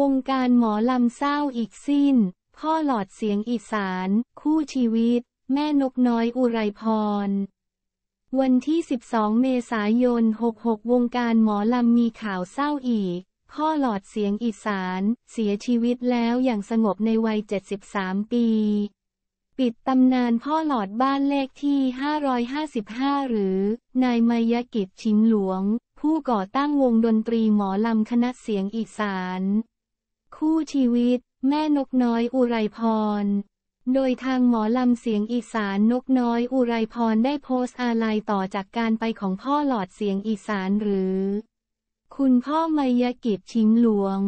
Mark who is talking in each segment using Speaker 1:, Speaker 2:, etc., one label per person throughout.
Speaker 1: วงการหมอลำเศร้าอีกสิ้น พ่อหลอดเสียงอีสาน คู่ชีวิต แม่นกน้อยอุไรพร วันที่ 12 เมษายน 66 วงการหมอลำมีข่าวเศร้าอีก พ่อหลอดเสียงอีสาน เสียชีวิตแล้วอย่างสงบในวัย 73 ปี ปิดตำนานพ่อหลอดบ้านเลขที่ 555 หรือนายมายกิจชิมหลวง ผู้ก่อตั้งวงดนตรีหมอลำคณะเสียงอีสานคู่ชีวิต แม่นกน้อยอุไรพร โดยทางหมอลำเสียงอีสานนกน้อยอุไรพรได้โพสต์อะไรต่อจากการไปของพ่อหลอดเสียงอีสานหรือ คุณพ่อมายกิจชิมหลวง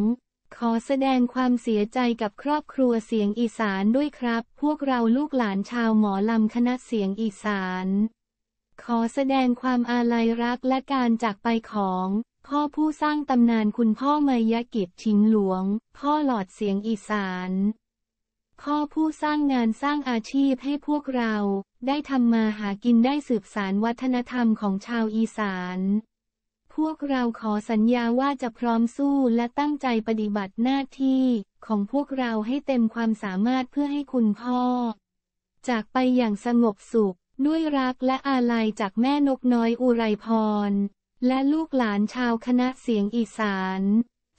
Speaker 1: ขอแสดงความเสียใจกับครอบครัวเสียงอีสานด้วยครับ พวกเราลูกหลานชาวหมอลำคณะเสียงอีสาน ขอแสดงความอาลัยรักและการจากไปของพ่อผู้สร้างตำนานคุณพ่อเมยกิจชิงหลวง พ่อหลอดเสียงอีสานพ่อผู้สร้างงานสร้างอาชีพให้พวกเราได้ทำมาหากินได้สืบสานวัฒนธรรมของชาวอีสาน พวกเราขอสัญญาว่าจะพร้อมสู้และตั้งใจปฏิบัติหน้าที่ของพวกเราให้เต็มความสามารถเพื่อให้คุณพ่อ จากไปอย่างสงบสุขด้วยรักและอาลัยจากแม่นกน้อยอุไรพรและลูกหลานชาวคณะเสียงอีสาน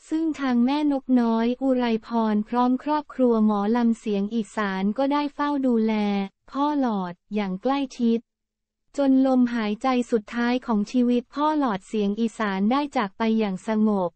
Speaker 1: ซึ่งทางแม่นกน้อยอุไรพรพร้อมครอบครัวหมอลำเสียงอีสานก็ได้เฝ้าดูแล พ่อหลอดอย่างใกล้ชิดจนลมหายใจสุดท้ายของชีวิตพ่อหลอดเสียงอีสานได้จากไปอย่างสงบ